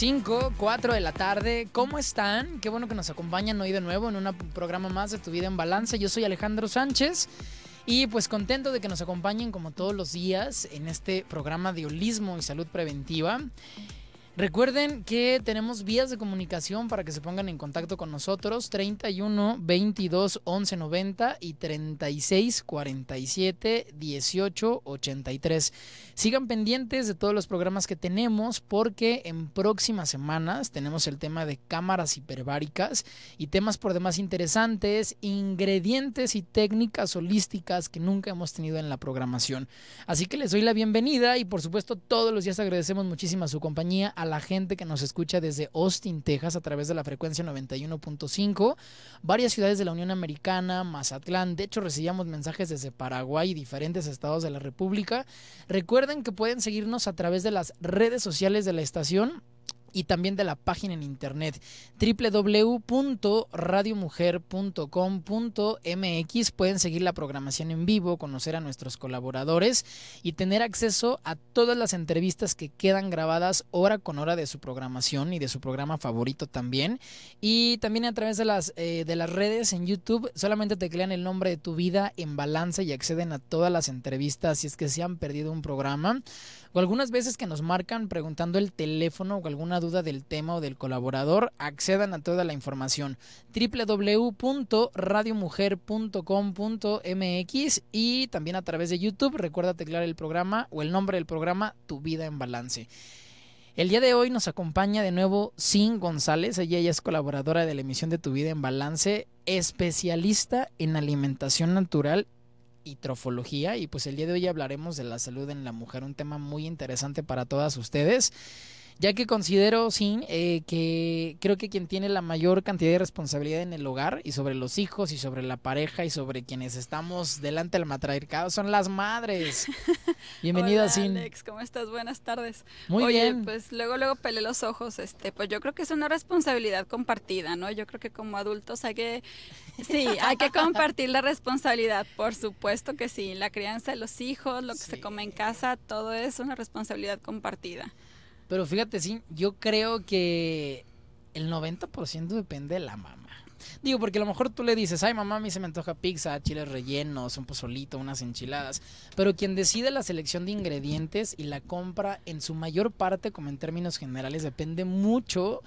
5, 4 de la tarde. ¿Cómo están? Qué bueno que nos acompañan hoy de nuevo en un programa más de Tu Vida en Balance. Yo soy Alejandro Sánchez y pues contento de que nos acompañen como todos los días en este programa de holismo y salud preventiva. Recuerden que tenemos vías de comunicación para que se pongan en contacto con nosotros: 31 22 11 90 y 36 47 18 83. Sigan pendientes de todos los programas que tenemos, porque en próximas semanas tenemos el tema de cámaras hiperbáricas y temas por demás interesantes, ingredientes y técnicas holísticas que nunca hemos tenido en la programación. Así que les doy la bienvenida y, por supuesto, todos los días agradecemos muchísimo a su compañía a la gente que nos escucha desde Austin, Texas, a través de la frecuencia 91.5, varias ciudades de la Unión Americana, Mazatlán, de hecho recibíamos mensajes desde Paraguay y diferentes estados de la República. Recuerden que pueden seguirnos a través de las redes sociales de la estación y también de la página en internet www.radiomujer.com.mx. Pueden seguir la programación en vivo, conocer a nuestros colaboradores y tener acceso a todas las entrevistas que quedan grabadas hora con hora de su programación y de su programa favorito también. Y también a través de las, eh, de las redes en YouTube, solamente crean el nombre de tu vida en balanza y acceden a todas las entrevistas si es que se han perdido un programa o algunas veces que nos marcan preguntando el teléfono o alguna duda del tema o del colaborador, accedan a toda la información. www.radiomujer.com.mx y también a través de YouTube, recuerda teclear el programa o el nombre del programa Tu vida en balance. El día de hoy nos acompaña de nuevo Sin González. Ella, ella es colaboradora de la emisión de Tu Vida en Balance, especialista en alimentación natural y trofología. Y pues el día de hoy hablaremos de la salud en la mujer, un tema muy interesante para todas ustedes ya que considero, Sin, eh, que creo que quien tiene la mayor cantidad de responsabilidad en el hogar y sobre los hijos y sobre la pareja y sobre quienes estamos delante del matriarcado son las madres. Bienvenida, Hola, Sin. Alex, ¿cómo estás? Buenas tardes. Muy Oye, bien. Pues luego, luego pelé los ojos. Este, pues yo creo que es una responsabilidad compartida, ¿no? Yo creo que como adultos hay que, sí, hay que compartir la responsabilidad, por supuesto que sí. La crianza de los hijos, lo que se come en casa, todo es una responsabilidad compartida. Pero fíjate, sí, yo creo que el 90% depende de la mamá. Digo, porque a lo mejor tú le dices, ay mamá, a mí se me antoja pizza, chiles rellenos, un pozolito, unas enchiladas. Pero quien decide la selección de ingredientes y la compra en su mayor parte, como en términos generales, depende mucho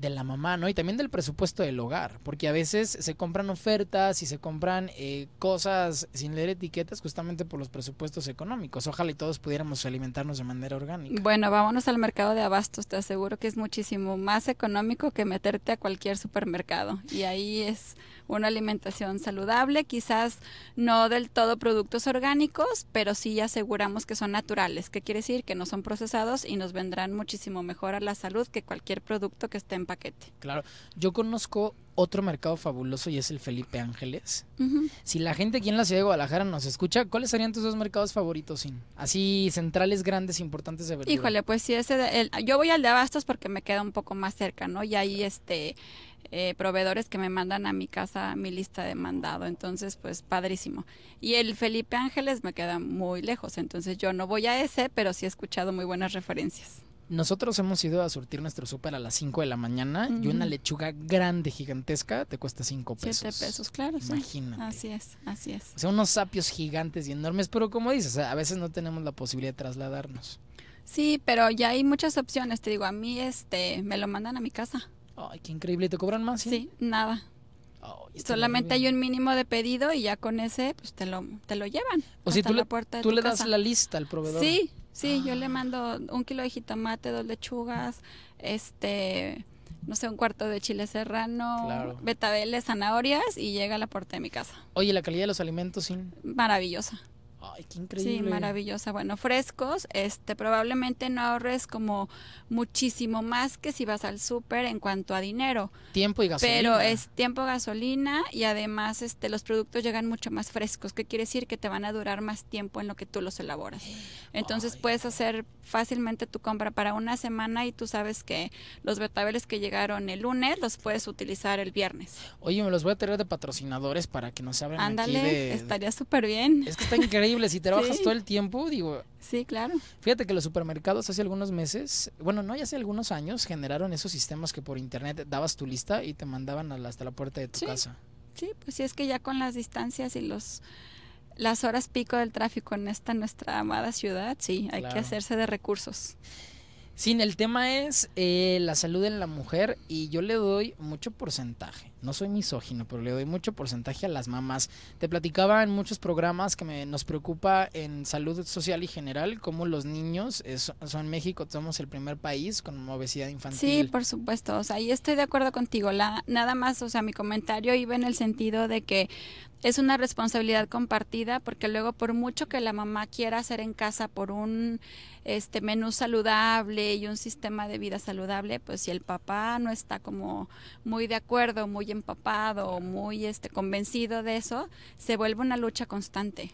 de la mamá, ¿no? Y también del presupuesto del hogar, porque a veces se compran ofertas y se compran eh, cosas sin leer etiquetas justamente por los presupuestos económicos. Ojalá y todos pudiéramos alimentarnos de manera orgánica. Bueno, vámonos al mercado de abastos, te aseguro que es muchísimo más económico que meterte a cualquier supermercado. Y ahí es una alimentación saludable, quizás no del todo productos orgánicos, pero sí aseguramos que son naturales, qué quiere decir que no son procesados y nos vendrán muchísimo mejor a la salud que cualquier producto que esté en paquete. Claro, yo conozco otro mercado fabuloso y es el Felipe Ángeles. Si la gente aquí en la ciudad de Guadalajara nos escucha, ¿cuáles serían tus dos mercados favoritos, Así, centrales grandes, importantes de verdad Híjole, pues sí, ese el, yo voy al de Abastos porque me queda un poco más cerca, ¿no? Y ahí este eh, proveedores que me mandan a mi casa mi lista de mandado. Entonces, pues padrísimo. Y el Felipe Ángeles me queda muy lejos, entonces yo no voy a ese, pero sí he escuchado muy buenas referencias. Nosotros hemos ido a surtir nuestro súper a las 5 de la mañana y una lechuga grande, gigantesca, te cuesta 5 pesos. 7 pesos, claro. Imagínate. Así es, así es. son unos sapios gigantes y enormes, pero como dices, a veces no tenemos la posibilidad de trasladarnos. Sí, pero ya hay muchas opciones. Te digo, a mí este, me lo mandan a mi casa. Ay, qué increíble, ¿te cobran más? Sí, nada. Solamente hay un mínimo de pedido y ya con ese pues te lo, te lo llevan. O si tú, le, tú le das la lista al proveedor. Sí, sí, yo le ah. mando un kilo de jitomate, dos lechugas, este, no sé, un cuarto de chile serrano, betabeles, zanahorias y llega a la puerta de mi casa. Oye, la calidad de los alimentos, sí. Maravillosa. Ay, qué increíble. Sí, maravillosa. Bueno, frescos, este probablemente no ahorres como muchísimo más que si vas al súper en cuanto a dinero. Tiempo y gasolina. Pero es tiempo, gasolina y además este los productos llegan mucho más frescos, ¿Qué quiere decir que te van a durar más tiempo en lo que tú los elaboras. Eh, Entonces puedes hacer fácilmente tu compra para una semana y tú sabes que los betabeles que llegaron el lunes los puedes utilizar el viernes. Oye, me los voy a tener de patrocinadores para que nos abran aquí estaría súper bien. Es que está increíble si trabajas todo el tiempo, digo. Sí, claro. Fíjate que los supermercados hace algunos meses, bueno, no, ya hace algunos años generaron esos sistemas que por internet dabas tu lista y te mandaban hasta la puerta de tu casa. Sí, pues sí es que ya con las distancias y los las horas pico del tráfico en esta nuestra amada ciudad, sí, hay que hacerse de recursos. Sin el tema es eh, la salud en la mujer y yo le doy mucho porcentaje no soy misógino, pero le doy mucho porcentaje a las mamás. Te platicaba en muchos programas que me, nos preocupa en salud social y general como los niños son México, somos el primer país con obesidad infantil. Sí, por supuesto, o sea, y estoy de acuerdo contigo. La, nada más, o sea, mi comentario iba en el sentido de que es una responsabilidad compartida porque luego por mucho que la mamá quiera hacer en casa por un este menú saludable y un sistema de vida saludable, pues si el papá no está como muy de acuerdo, muy empapado o muy este, convencido de eso, se vuelve una lucha constante.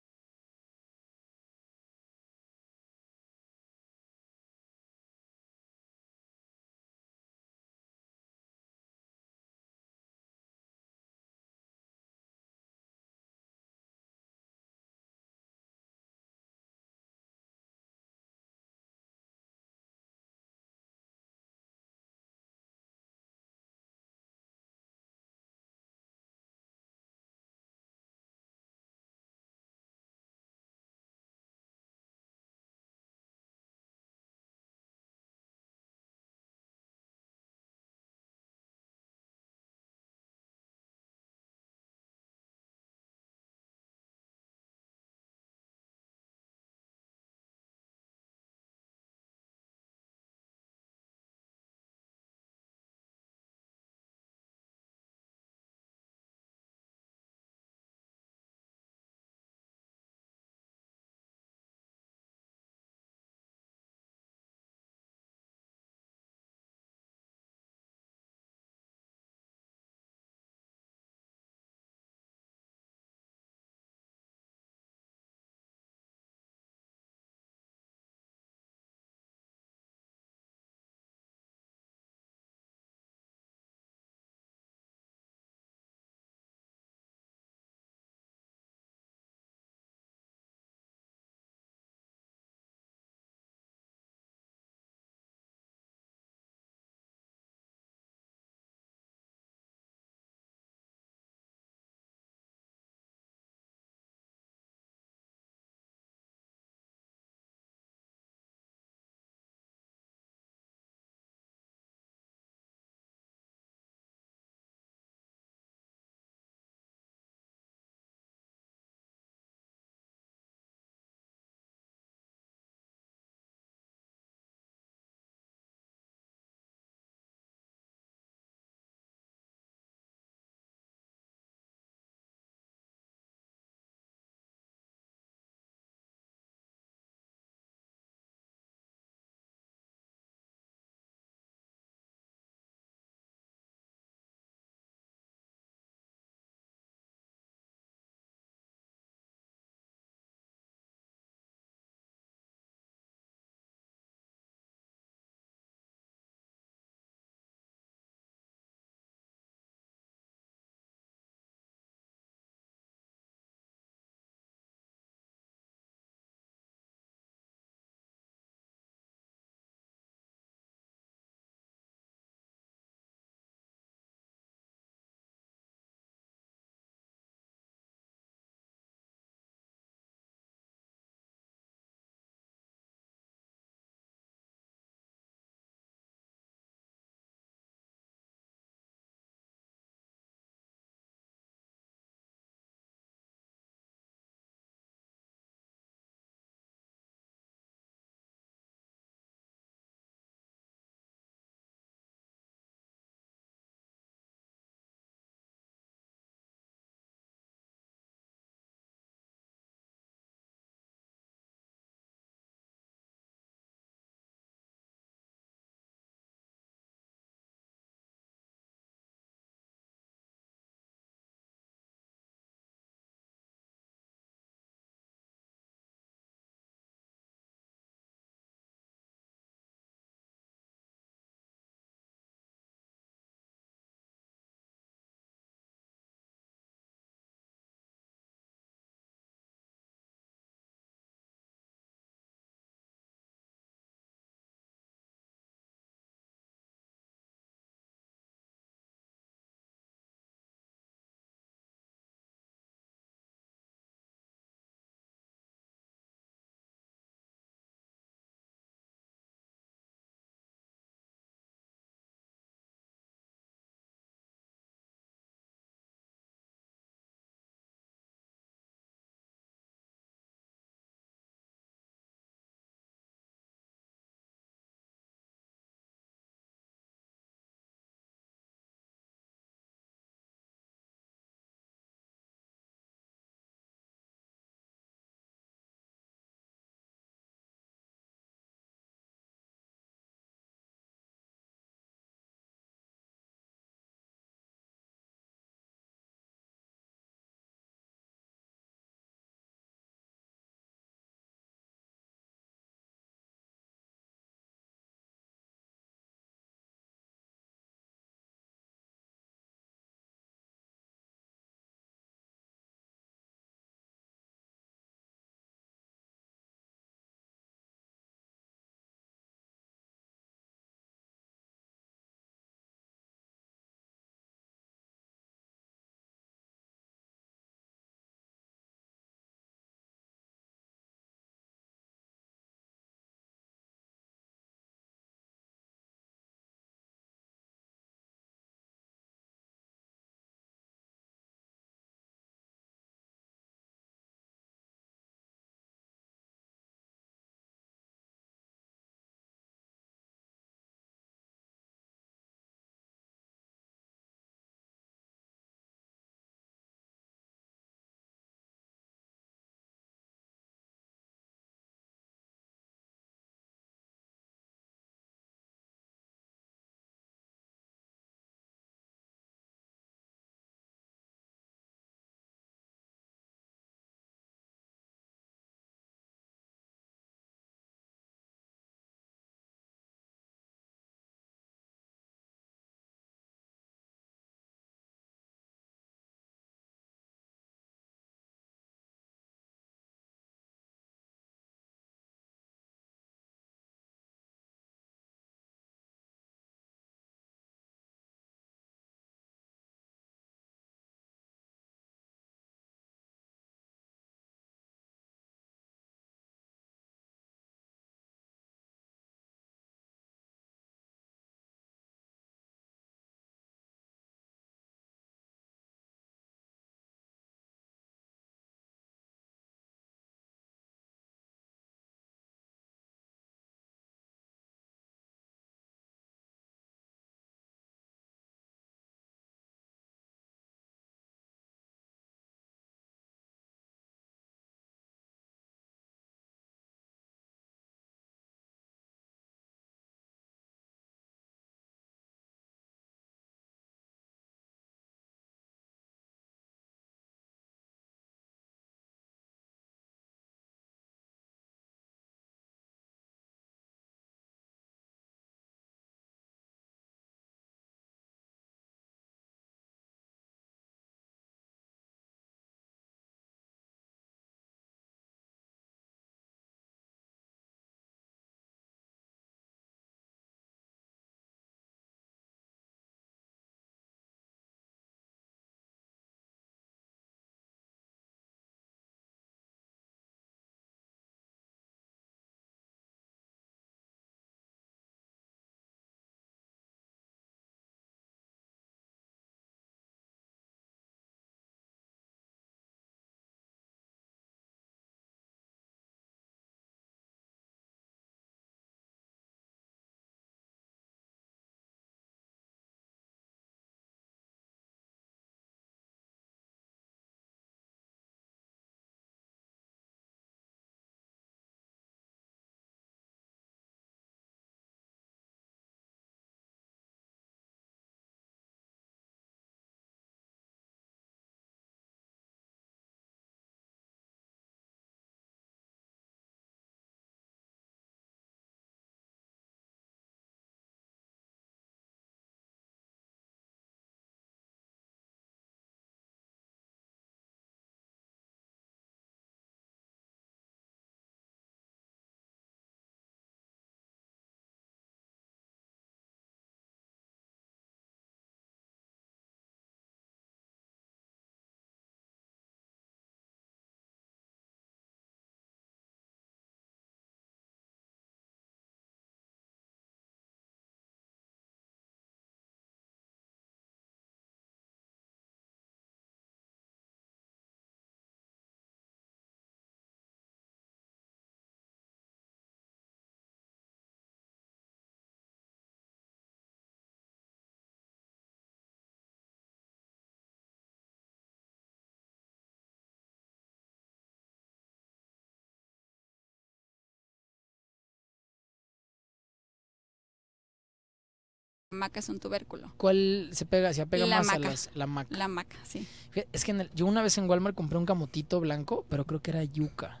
maca es un tubérculo. ¿Cuál se pega? Se apega más a las, la maca. La maca, sí. Es que yo una vez en Walmart compré un camotito blanco, pero creo que era yuca.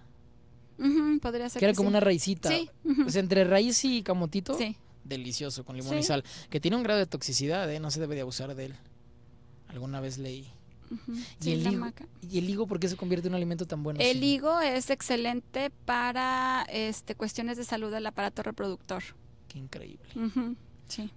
podría ser. Que, era como una raicita. Sí. pues entre raíz y camotito. Delicioso, con limón y sal. Que tiene un grado de toxicidad, ¿eh? No se debe de abusar de él. Alguna vez leí. ¿Y, el higo, ¿Y el higo por qué se convierte en un alimento tan bueno? El higo es excelente para este, cuestiones de salud del aparato reproductor. Qué increíble.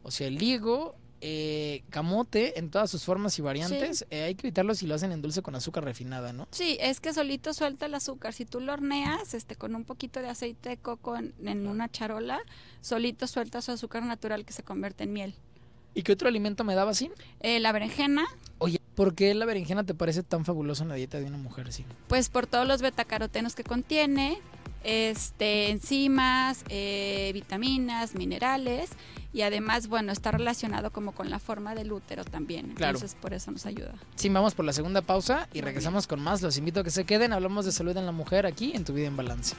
O sea, el higo, eh, camote en todas sus formas y variantes, eh, hay que evitarlo si lo hacen en dulce con azúcar refinada, ¿no? Sí, es que solito suelta el azúcar. Si tú lo horneas este, con un poquito de aceite de coco en, una charola, solito suelta su azúcar natural que se convierte en miel. ¿Y qué otro alimento me daba sin? Eh, la berenjena. Oye, ¿por qué la berenjena te parece tan fabulosa en la dieta de una mujer así? Pues por todos los betacarotenos que contiene, este, enzimas, eh, vitaminas, minerales y además, bueno, está relacionado como con la forma del útero también. Entonces, por eso nos ayuda. Sí, vamos por la segunda pausa y regresamos con más. Los invito a que se queden. Hablamos de salud en la mujer aquí en Tu Vida en Balance.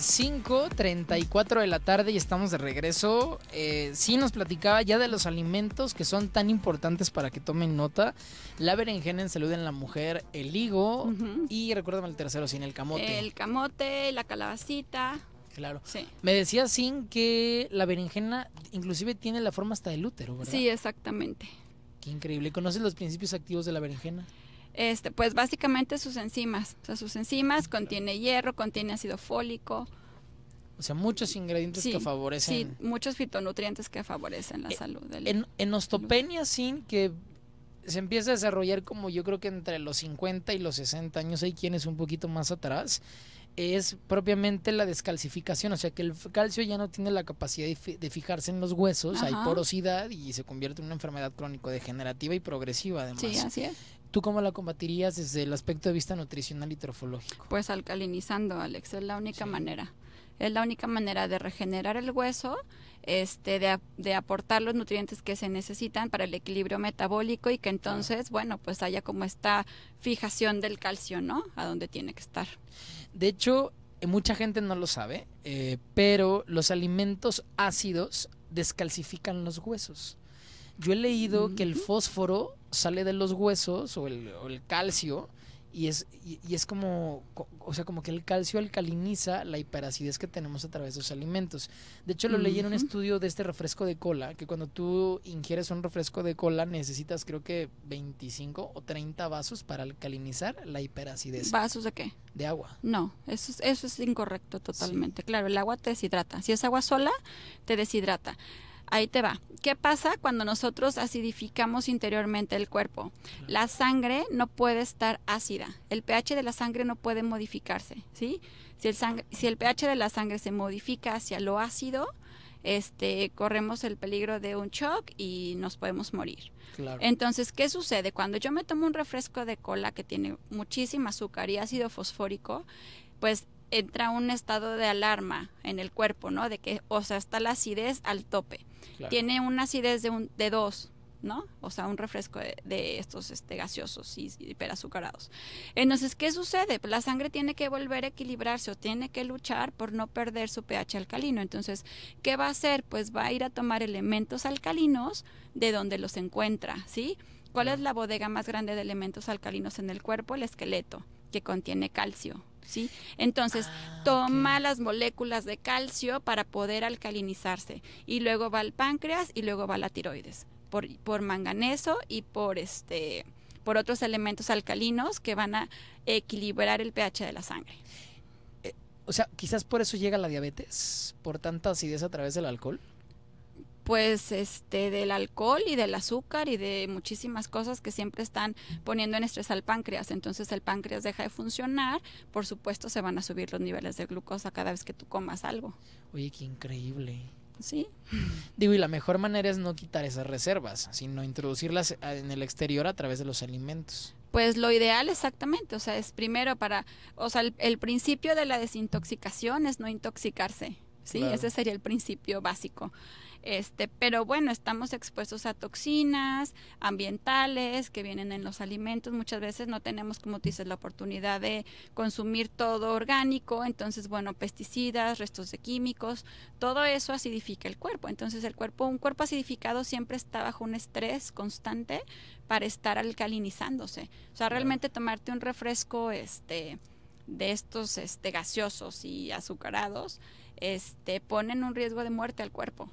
5.34 de la tarde y estamos de regreso. Eh, sí nos platicaba ya de los alimentos que son tan importantes para que tomen nota. La berenjena en salud en la mujer, el higo y recuérdame el tercero, sin el camote. El camote, la calabacita. Claro. Me decía Sin que la berenjena inclusive tiene la forma hasta del útero, ¿verdad? Sí, exactamente. Qué increíble. ¿Conoces los principios activos de la berenjena? Este, pues básicamente sus enzimas. O sea, sus enzimas contiene hierro, contiene ácido fólico. O sea, muchos ingredientes que favorecen. Sí, muchos fitonutrientes que favorecen la eh, salud. Del, en, en osteopenia, sin que se empieza a desarrollar como yo creo que entre los 50 y los 60 años, hay quienes un poquito más atrás, es propiamente la descalcificación, o sea que el calcio ya no tiene la capacidad de, fijarse en los huesos, hay porosidad y se convierte en una enfermedad crónico-degenerativa y progresiva además. Sí, así es. ¿Tú cómo la combatirías desde el aspecto de vista nutricional y trofológico? Pues alcalinizando, Alex, es la única manera. Es la única manera de regenerar el hueso, este, de, aportar los nutrientes que se necesitan para el equilibrio metabólico y que entonces, bueno, pues haya como esta fijación del calcio, ¿no? A donde tiene que estar. De hecho, eh, mucha gente no lo sabe, eh, pero los alimentos ácidos descalcifican los huesos. Yo he leído que el fósforo sale de los huesos o el, calcio y es, y, es como, o sea, como que el calcio alcaliniza la hiperacidez que tenemos a través de los alimentos. De hecho, lo leí en un estudio de este refresco de cola, que cuando tú ingieres un refresco de cola necesitas creo que 25 o 30 vasos para alcalinizar la hiperacidez. ¿Vasos de qué? De agua. No, eso es, eso es incorrecto totalmente. Claro, el agua te deshidrata. Si es agua sola, te deshidrata. Ahí te va. ¿Qué pasa cuando nosotros acidificamos interiormente el cuerpo? La sangre no puede estar ácida. El pH de la sangre no puede modificarse, Si el, si el pH de la sangre se modifica hacia lo ácido, este, corremos el peligro de un shock y nos podemos morir. Entonces, ¿qué sucede? Cuando yo me tomo un refresco de cola que tiene muchísimo azúcar y ácido fosfórico, pues entra un estado de alarma en el cuerpo, ¿no? De que, o sea, está la acidez al tope. Tiene una acidez de, un, de dos, ¿no? O sea, un refresco de, estos este, gaseosos y, hiperazucarados. Entonces, ¿qué sucede? La sangre tiene que volver a equilibrarse o tiene que luchar por no perder su pH alcalino. Entonces, ¿qué va a hacer? Pues va a ir a tomar elementos alcalinos de donde los encuentra, ¿sí? ¿Cuál es la bodega más grande de elementos alcalinos en el cuerpo? El esqueleto, que contiene calcio, entonces, ah, toma las moléculas de calcio para poder alcalinizarse y luego va al páncreas y luego va a la tiroides por, manganeso y por este por otros elementos alcalinos que van a equilibrar el pH de la sangre. Eh, o sea, quizás por eso llega la diabetes, por tanta acidez a través del alcohol pues este del alcohol y del azúcar y de muchísimas cosas que siempre están poniendo en estrés al páncreas. Entonces el páncreas deja de funcionar, por supuesto se van a subir los niveles de glucosa cada vez que tú comas algo. Oye, qué increíble. Sí. Digo, y la mejor manera es no quitar esas reservas, sino introducirlas eh, en el exterior a través de los alimentos. Pues lo ideal exactamente, o sea, es primero para, o sea, el, principio de la desintoxicación es no intoxicarse, ¿sí? Ese sería el principio básico. Este, pero bueno, estamos expuestos a toxinas ambientales que vienen en los alimentos. Muchas veces no tenemos, como tú dices, la oportunidad de consumir todo orgánico. Entonces, bueno, pesticidas, restos de químicos, todo eso acidifica el cuerpo. Entonces, el cuerpo, un cuerpo acidificado siempre está bajo un estrés constante para estar alcalinizándose. O sea, realmente tomarte un refresco, este, de estos este, gaseosos y azucarados este, ponen un riesgo de muerte al cuerpo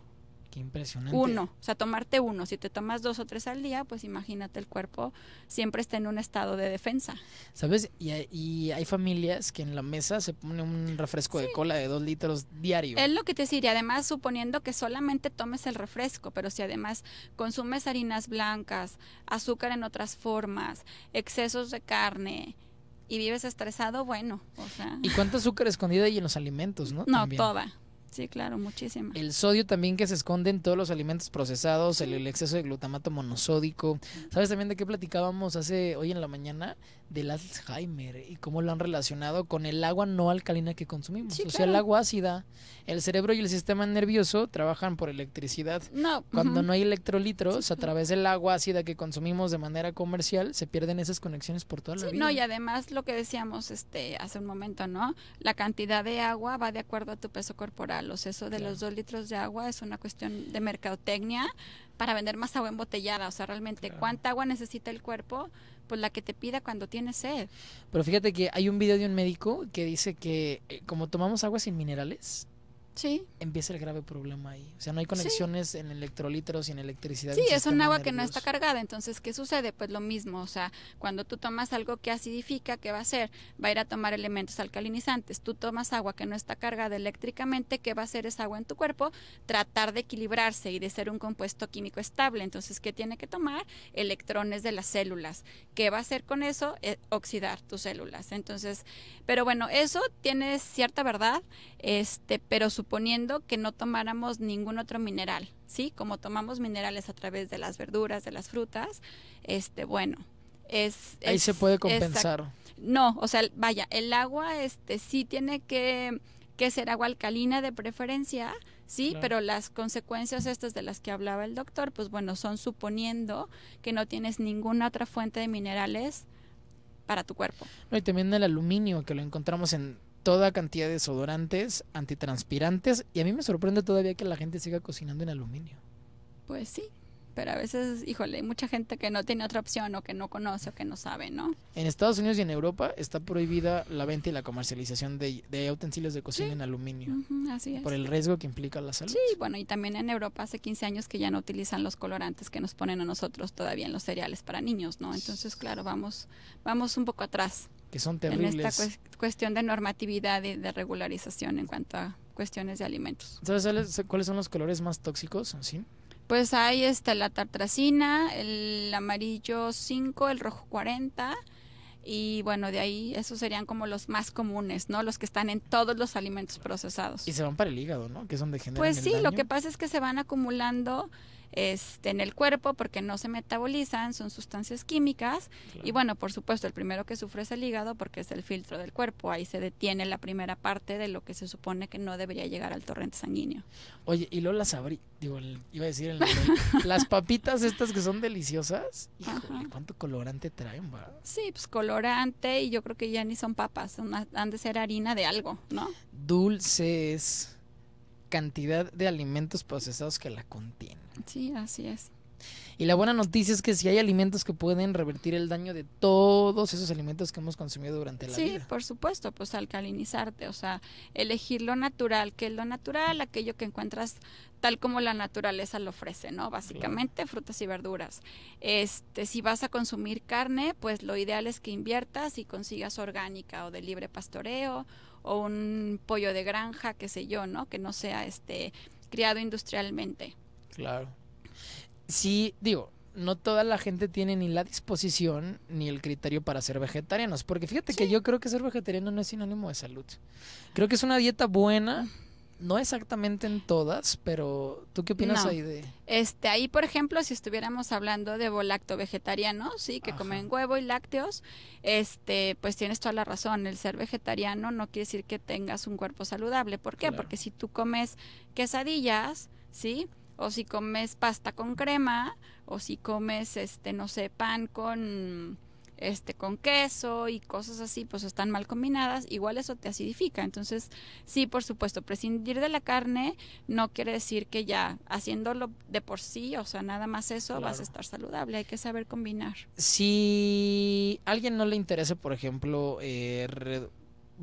impresionante. Uno, o sea, tomarte uno. Si te tomas dos o tres al día, pues imagínate, el cuerpo siempre está en un estado de defensa. ¿Sabes? Y, hay familias que en la mesa se pone un refresco de cola de dos litros diario. Es lo que te diría, además suponiendo que solamente tomes el refresco, pero si además consumes harinas blancas, azúcar en otras formas, excesos de carne, y vives estresado, bueno, ¿Y cuánto azúcar escondido hay en los alimentos, no? No, toda, Sí, claro, muchísimo. El sodio también que se esconde en todos los alimentos procesados, el, exceso de glutamato monosódico. ¿Sabes también de qué platicábamos hace hoy en la mañana? Del Alzheimer y cómo lo han relacionado con el agua no alcalina que consumimos. o sea, el agua ácida. El cerebro y el sistema nervioso trabajan por electricidad. No. Cuando no hay electrolitos, a través del agua ácida que consumimos de manera comercial, se pierden esas conexiones por toda la vida. No, y además lo que decíamos este hace un momento, ¿no? La cantidad de agua va de acuerdo a tu peso corporal eso de los dos litros de agua es una cuestión de mercadotecnia para vender más agua embotellada. O sea, realmente, ¿cuánta agua necesita el cuerpo? Pues la que te pida cuando tienes sed. Pero fíjate que hay un video de un médico que dice que eh, como tomamos agua sin minerales, sí. empieza el grave problema ahí. O sea, no hay conexiones en electrolíteros y en electricidad. Sí, es un agua que no está cargada. Entonces, ¿qué sucede? Pues lo mismo. O sea, cuando tú tomas algo que acidifica, ¿qué va a hacer? Va a ir a tomar elementos alcalinizantes. Tú tomas agua que no está cargada eléctricamente, ¿qué va a hacer esa agua en tu cuerpo? Tratar de equilibrarse y de ser un compuesto químico estable. Entonces, ¿qué tiene que tomar? Electrones de las células. ¿Qué va a hacer con eso? Eh, oxidar tus células. Entonces, pero bueno, eso tiene cierta verdad, este, pero su suponiendo que no tomáramos ningún otro mineral, ¿sí? Como tomamos minerales a través de las verduras, de las frutas, este, bueno, es... Ahí se puede compensar. no, o sea, vaya, el agua este, sí tiene que, ser agua alcalina de preferencia, ¿sí? Pero las consecuencias estas de las que hablaba el doctor, pues bueno, son suponiendo que no tienes ninguna otra fuente de minerales para tu cuerpo. No, y también el aluminio, que lo encontramos en toda cantidad de desodorantes, antitranspirantes, y a mí me sorprende todavía que la gente siga cocinando en aluminio. Pues sí, pero a veces, híjole, hay mucha gente que no tiene otra opción o que no conoce o que no sabe, ¿no? En Estados Unidos y en Europa está prohibida la venta y la comercialización de, utensilios de cocina en aluminio. así es. Por el riesgo que implica la salud. Sí, bueno, y también en Europa hace 15 años que ya no utilizan los colorantes que nos ponen a nosotros todavía en los cereales para niños, ¿no? Entonces, claro, vamos, vamos un poco atrás que son terribles. En esta cuestión de normatividad y de regularización en cuanto a cuestiones de alimentos. ¿Sabes cuáles son los colores más tóxicos? ¿Sí? Pues hay esta la tartracina, el amarillo 5, el rojo 40 y bueno, de ahí esos serían como los más comunes, ¿no? Los que están en todos los alimentos procesados. Y se van para el hígado, ¿no? Que son de Pues sí, lo que pasa es que se van acumulando este, en el cuerpo porque no se metabolizan, son sustancias químicas y bueno, por supuesto, el primero que sufre es el hígado porque es el filtro del cuerpo, ahí se detiene la primera parte de lo que se supone que no debería llegar al torrente sanguíneo. Oye, y luego las abrí, digo, iba a decir, las papitas estas que son deliciosas, ¿cuánto colorante traen? Va? Sí, pues colorante y yo creo que ya ni son papas, han de ser harina de algo, ¿no? Dulces, cantidad de alimentos procesados que la contienen Sí, así es. Y la buena noticia es que si hay alimentos que pueden revertir el daño de todos esos alimentos que hemos consumido durante la vida. Sí, por supuesto, pues alcalinizarte, o sea, elegir lo natural, que es lo natural, aquello que encuentras tal como la naturaleza lo ofrece, ¿no? Básicamente frutas y verduras. Este, si vas a consumir carne, pues lo ideal es que inviertas y consigas orgánica o de libre pastoreo o un pollo de granja, qué sé yo, ¿no? Que no sea este criado industrialmente. Claro. Sí, digo, no toda la gente tiene ni la disposición ni el criterio para ser vegetarianos. Porque fíjate que yo creo que ser vegetariano no es sinónimo de salud. Creo que es una dieta buena, no exactamente en todas, pero ¿tú qué opinas ahí de? Este, ahí por ejemplo, si estuviéramos hablando de bolacto vegetarianos, sí, que comen huevo y lácteos, este, pues tienes toda la razón, el ser vegetariano no quiere decir que tengas un cuerpo saludable, ¿por qué? Porque si tú comes quesadillas, ¿sí? o si comes pasta con crema, o si comes, este, no sé, pan con, este, con queso y cosas así, pues están mal combinadas, igual eso te acidifica. Entonces, sí, por supuesto, prescindir de la carne no quiere decir que ya haciéndolo de por sí, o sea, nada más eso, vas a estar saludable, hay que saber combinar. Si a alguien no le interesa, por ejemplo, eh,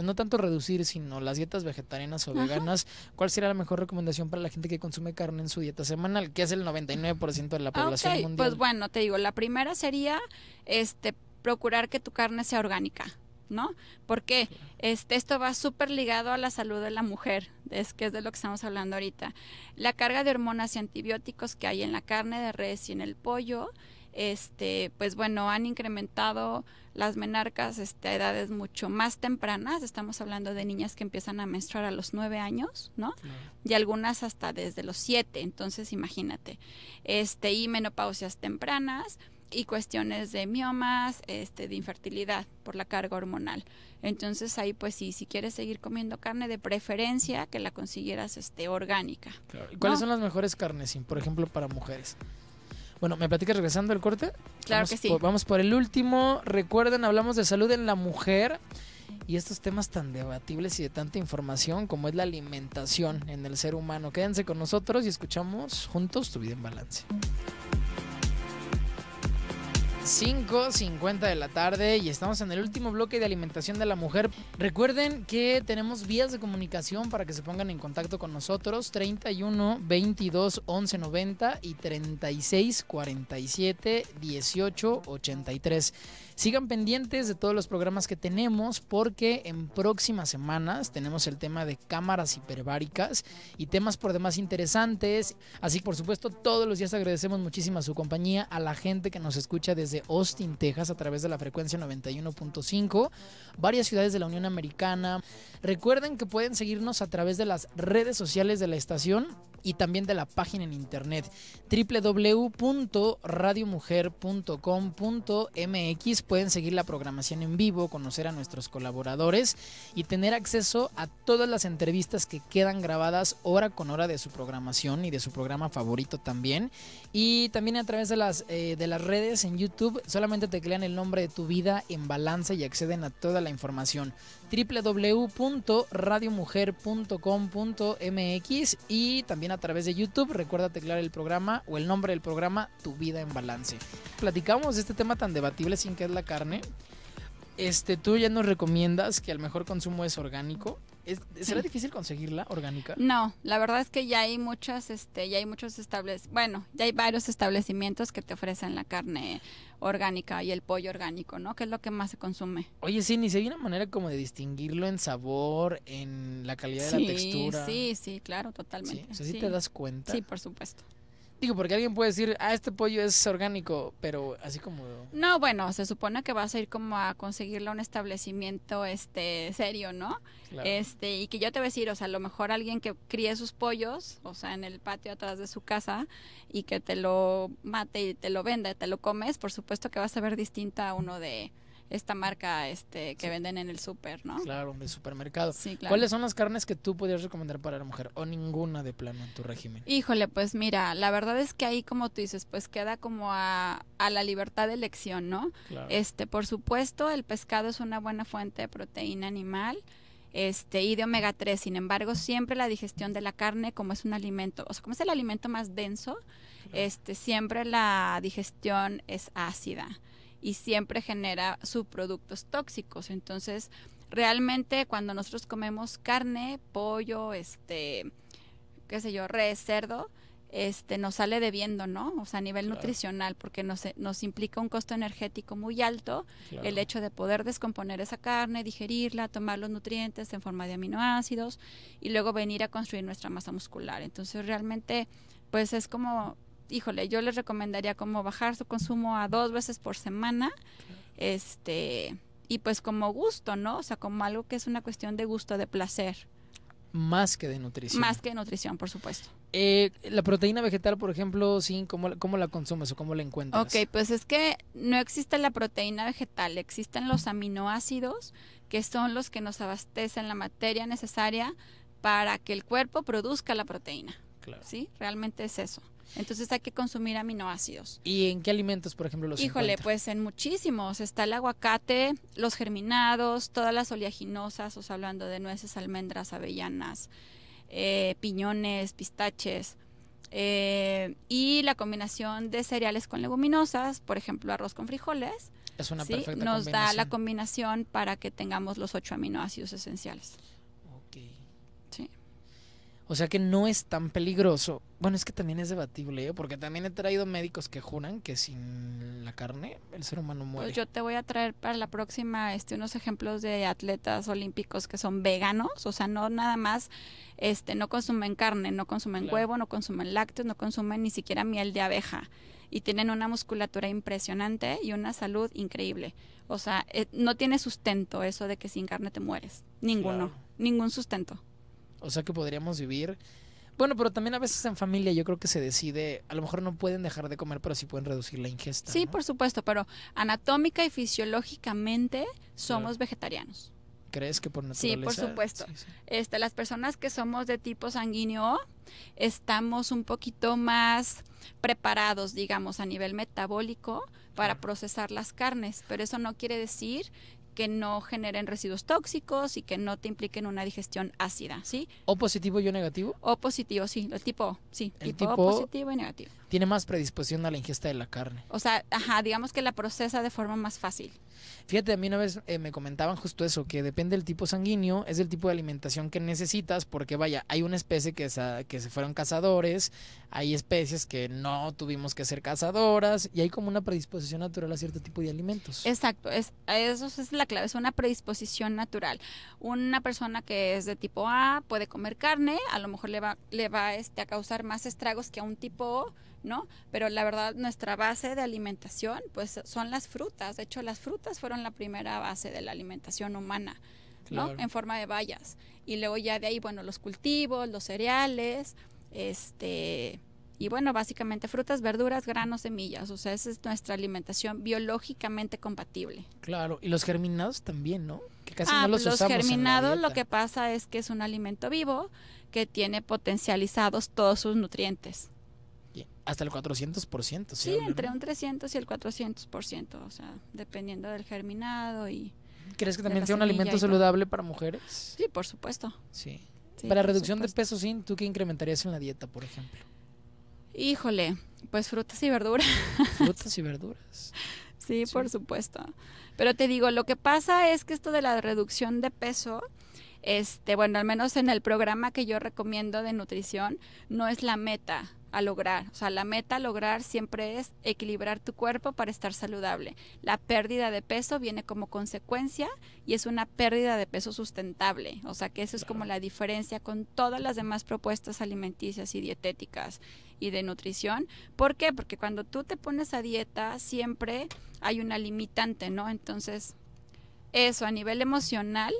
no tanto reducir, sino las dietas vegetarianas o veganas, ¿cuál sería la mejor recomendación para la gente que consume carne en su dieta semanal, que es el 99% de la ah, población mundial? Pues bueno, te digo, la primera sería este procurar que tu carne sea orgánica. ¿no? Porque este, esto va súper ligado a la salud de la mujer, es que es de lo que estamos hablando ahorita. La carga de hormonas y antibióticos que hay en la carne de res y en el pollo, este, pues bueno, han incrementado las menarcas este, edades mucho más tempranas, estamos hablando de niñas que empiezan a menstruar a los nueve años, ¿no? Y algunas hasta desde los siete, entonces imagínate, este, y menopausias tempranas y cuestiones de miomas, este, de infertilidad por la carga hormonal. Entonces ahí pues sí, si quieres seguir comiendo carne, de preferencia que la consiguieras este, orgánica. cuáles son las mejores carnes, por ejemplo, para mujeres? Bueno, ¿me platicas regresando al corte? Claro que sí. vamos por el último. Recuerden, hablamos de salud en la mujer y estos temas tan debatibles y de tanta información como es la alimentación en el ser humano. Quédense con nosotros y escuchamos juntos tu vida en balance. 5.50 de la tarde y estamos en el último bloque de alimentación de la mujer. Recuerden que tenemos vías de comunicación para que se pongan en contacto con nosotros. 31 22 11 90 y 36 47 18 83. Sigan pendientes de todos los programas que tenemos porque en próximas semanas tenemos el tema de cámaras hiperbáricas y temas por demás interesantes. Así que por supuesto todos los días agradecemos muchísimo a su compañía, a la gente que nos escucha desde de Austin, Texas, a través de la frecuencia 91.5, varias ciudades de la Unión Americana. Recuerden que pueden seguirnos a través de las redes sociales de la estación y también de la página en internet www.radiomujer.com.mx. Pueden seguir la programación en vivo, conocer a nuestros colaboradores y tener acceso a todas las entrevistas que quedan grabadas hora con hora de su programación y de su programa favorito también. Y también a través de las, eh, de las redes en YouTube solamente teclean el nombre de tu vida en balance y acceden a toda la información. www.radiomujer.com.mx y también a través de YouTube, recuerda teclear el programa o el nombre del programa Tu vida en balance. Platicamos este tema tan debatible sin que es la carne este, tú ya nos recomiendas que al mejor consumo es orgánico. ¿Será difícil conseguirla orgánica? No, la verdad es que ya hay muchas, este, ya hay muchos establecimientos, bueno, ya hay varios establecimientos que te ofrecen la carne orgánica y el pollo orgánico, ¿no? Que es lo que más se consume. Oye, sí, ni si hay una manera como de distinguirlo en sabor, en la calidad de la textura. Sí, sí, claro, totalmente. ¿Sí? ¿sí, te das cuenta. Sí, por supuesto porque alguien puede decir, ah, este pollo es orgánico, pero así como... No, bueno, se supone que vas a ir como a conseguirlo a un establecimiento este serio, ¿no? Este, y que yo te voy a decir, o sea, a lo mejor alguien que críe sus pollos, o sea, en el patio atrás de su casa, y que te lo mate y te lo venda y te lo comes, por supuesto que vas a ver distinta a uno de esta marca este que venden en el súper, ¿no? Claro, el supermercado. ¿Cuáles son las carnes que tú podrías recomendar para la mujer o ninguna de plano en tu régimen? Híjole, pues mira, la verdad es que ahí como tú dices, pues queda como a, a la libertad de elección, ¿no? Este, por supuesto, el pescado es una buena fuente de proteína animal. Este, y de omega 3, sin embargo, siempre la digestión de la carne, como es un alimento, o sea, como es el alimento más denso, este, siempre la digestión es ácida y siempre genera subproductos tóxicos. Entonces, realmente cuando nosotros comemos carne, pollo, este, qué sé yo, res, cerdo, este, nos sale debiendo, ¿no? O sea, a nivel nutricional, porque nos, nos, implica un costo energético muy alto el hecho de poder descomponer esa carne, digerirla, tomar los nutrientes en forma de aminoácidos y luego venir a construir nuestra masa muscular. Entonces, realmente, pues es como híjole, yo les recomendaría como bajar su consumo a dos veces por semana. Este, y pues como gusto, ¿no? O sea, como algo que es una cuestión de gusto, de placer. Más que de nutrición. Más que de nutrición, por supuesto. Eh, la proteína vegetal, por ejemplo, sí, ¿cómo, ¿cómo, la consumes o cómo la encuentras? Ok, pues es que no existe la proteína vegetal, existen los aminoácidos, que son los que nos abastecen la materia necesaria para que el cuerpo produzca la proteína. Claro. ¿Sí? Realmente es eso. Entonces hay que consumir aminoácidos. ¿Y en qué alimentos, por ejemplo, los Híjole, pues en muchísimos. Está el aguacate, los germinados, todas las oleaginosas, o sea, hablando de nueces, almendras, avellanas, eh, piñones, pistaches. Eh, y la combinación de cereales con leguminosas, por ejemplo, arroz con frijoles, es una combinación. nos da la combinación para que tengamos los ocho aminoácidos esenciales. O sea que no es tan peligroso. Bueno, es que también es debatible, ¿eh? porque también he traído médicos que juran que sin la carne el ser humano pues muere. yo te voy a traer para la próxima este, unos ejemplos de atletas olímpicos que son veganos, o sea, no nada más, este, no consumen carne, no consumen huevo, no consumen lácteos, no consumen ni siquiera miel de abeja y tienen una musculatura impresionante y una salud increíble. O sea, eh, no tiene sustento eso de que sin carne te mueres, ninguno, ningún sustento. O sea que podríamos vivir. Bueno, pero también a veces en familia yo creo que se decide, a lo mejor no pueden dejar de comer, pero sí pueden reducir la ingesta. Sí, por supuesto, pero anatómica y fisiológicamente somos vegetarianos. ¿Crees que por naturaleza? Sí, por supuesto. Este, las personas que somos de tipo sanguíneo estamos un poquito más preparados, digamos, a nivel metabólico para procesar las carnes, pero eso no quiere decir que no generen residuos tóxicos y que no te impliquen una digestión ácida, ¿sí? ¿O positivo y O negativo? O positivo, sí, el tipo, sí, el tipo, O positivo y negativo tiene más predisposición a la ingesta de la carne. O sea, ajá, digamos que la procesa de forma más fácil. Fíjate, a mí una vez eh, me comentaban justo eso, que depende del tipo sanguíneo, es el tipo de alimentación que necesitas, porque vaya, hay una especie que, que se fueron cazadores, hay especies que no tuvimos que ser cazadoras, y hay como una predisposición natural a cierto tipo de alimentos. Exacto, es, eso es la clave, es una predisposición natural. Una persona que es de tipo A puede comer carne, a lo mejor le va, le va este, a causar más estragos que a un tipo O, ¿no? Pero la verdad nuestra base de alimentación pues son las frutas, de hecho las frutas fueron la primera base de la alimentación humana. ¿no? En forma de bayas Y luego ya de ahí, bueno, los cultivos, los cereales, este, y bueno, básicamente frutas, verduras, granos, semillas. O sea, esa es nuestra alimentación biológicamente compatible. Claro, y los germinados también, ¿no? Que casi ah, no los, pues, germinados lo que pasa es que es un alimento vivo que tiene potencializados todos sus nutrientes hasta el 400%. Sí, sí entre un 300 y el 400%, o sea, dependiendo del germinado y... ¿Crees que también sea un alimento saludable para mujeres? Sí, por supuesto. Sí. para reducción de peso, sí? ¿tú qué incrementarías en la dieta, por ejemplo? Híjole, pues frutas y verduras. Frutas y verduras. sí, por supuesto. Pero te digo, lo que pasa es que esto de la reducción de peso, este, bueno, al menos en el programa que yo recomiendo de nutrición, no es la meta a lograr. O sea, la meta a lograr siempre es equilibrar tu cuerpo para estar saludable. La pérdida de peso viene como consecuencia y es una pérdida de peso sustentable. O sea, que eso es como la diferencia con todas las demás propuestas alimenticias y dietéticas y de nutrición. ¿Por qué? Porque cuando tú te pones a dieta siempre hay una limitante, ¿no? Entonces, eso a nivel emocional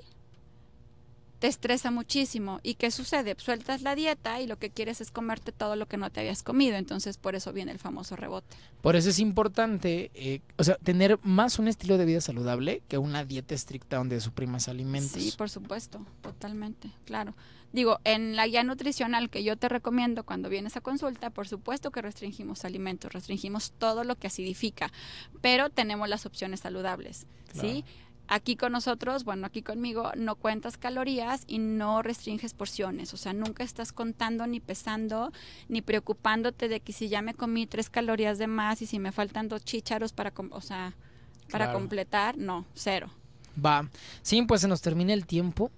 te estresa muchísimo. ¿Y qué sucede? Sueltas la dieta y lo que quieres es comerte todo lo que no te habías comido. Entonces, por eso viene el famoso rebote. Por eso es importante, eh, o sea, tener más un estilo de vida saludable que una dieta estricta donde suprimas alimentos. Sí, por supuesto, totalmente, claro. Digo, en la guía nutricional que yo te recomiendo cuando vienes a consulta, por supuesto que restringimos alimentos, restringimos todo lo que acidifica, pero tenemos las opciones saludables, ¿sí? Aquí con nosotros, bueno, aquí conmigo, no cuentas calorías y no restringes porciones, o sea, nunca estás contando ni pesando, ni preocupándote de que si ya me comí tres calorías de más y si me faltan dos chícharos para, o sea, para completar, no, cero. Va. Sí, pues se nos termina el tiempo.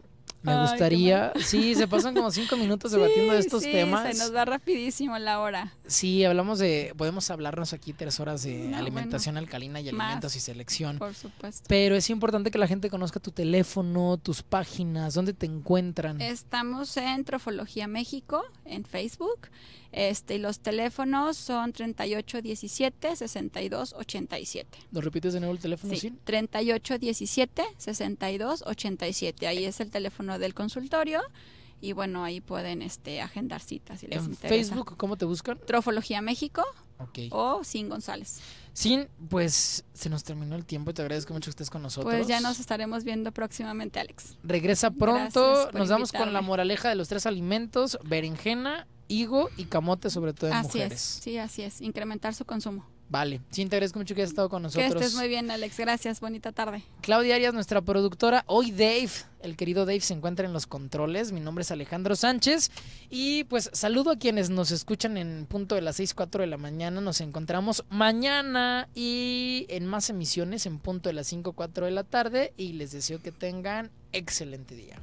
Me gustaría. Sí, se pasan como cinco minutos debatiendo estos temas. Se nos va rapidísimo la hora. Sí, hablamos de, podemos hablarnos aquí tres horas de alimentación alcalina y alimentos y selección. Por supuesto. Pero es importante que la gente conozca tu teléfono, tus páginas, dónde te encuentran. Estamos en Trofología México, en Facebook. Este, y los teléfonos son 3817-6287. ¿Nos repites de nuevo el teléfono? Sí, ¿sí? 3817-6287. Ahí es el teléfono del consultorio y bueno, ahí pueden este, agendar citas si les ¿En Facebook cómo te buscan? Trofología México o Sin González. Sin, pues se nos terminó el tiempo y te agradezco mucho que estés con nosotros. Pues ya nos estaremos viendo próximamente, Alex. Regresa pronto, nos damos con la moraleja de los tres alimentos, berenjena, higo y camote, sobre todo en mujeres. Así es, sí, así es, incrementar su consumo. Vale, sí, te agradezco mucho que hayas estado con nosotros. Que estés muy bien, Alex. Gracias, bonita tarde. Claudia Arias, nuestra productora. Hoy Dave, el querido Dave, se encuentra en los controles. Mi nombre es Alejandro Sánchez. Y pues saludo a quienes nos escuchan en punto de las 6, 4 de la mañana. Nos encontramos mañana y en más emisiones en punto de las 5, 4 de la tarde. Y les deseo que tengan excelente día.